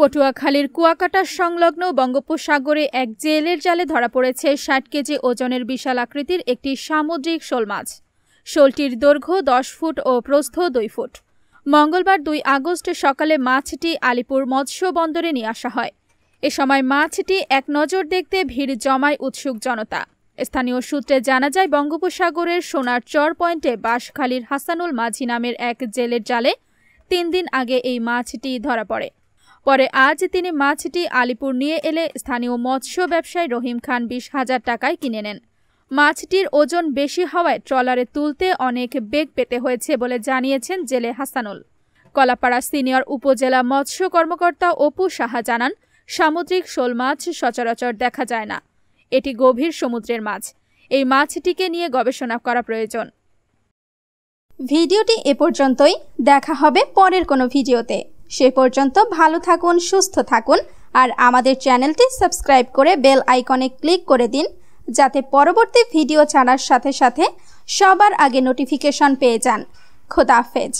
পটুয়াখালীর কুয়াকাটা সংলগ্ন বঙ্গোপসাগরে এক জেলের জালে ধরা পড়েছে ষাট কেজি ওজনের বিশাল আকৃতির একটি সামুদ্রিক শোল মাছ শোলটির দৈর্ঘ্য দশ ফুট ও প্রস্থ দুই ফুট মঙ্গলবার দুই আগস্ট সকালে মাছটি আলিপুর মৎস্য বন্দরে নিয়ে আসা হয় এ সময় মাছটি এক নজর দেখতে ভিড় জমায় উৎসুক জনতা স্থানীয় সূত্রে জানা যায় বঙ্গোপসাগরের সোনার চর পয়েন্টে বাঁশখালীর হাসানুল মাঝি নামের এক জেলের জালে তিন দিন আগে এই মাছটি ধরা পড়ে পরে আজ তিনি মাছটি আলিপুর নিয়ে এলে স্থানীয় মৎস্য ব্যবসায়ী রহিম খান বিশ হাজার টাকায় কিনে নেন মাছটির ওজন বেশি হওয়ায় ট্রলারে তুলতে অনেক বেগ পেতে হয়েছে বলে জানিয়েছেন জেলে হাসানুল কলাপাড়া সিনিয়র উপজেলা মৎস্য কর্মকর্তা অপু সাহা জানান সামুদ্রিক শোল মাছ সচরাচর দেখা যায় না এটি গভীর সমুদ্রের মাছ এই মাছটিকে নিয়ে গবেষণা করা প্রয়োজন ভিডিওটি এ পর্যন্তই দেখা হবে পরের কোনো ভিডিওতে সে পর্যন্ত ভালো থাকুন সুস্থ থাকুন আর আমাদের চ্যানেলটি সাবস্ক্রাইব করে বেল আইকনে ক্লিক করে দিন যাতে পরবর্তী ভিডিও ছাড়ার সাথে সাথে সবার আগে নোটিফিকেশন পেয়ে যান খোদাফেজ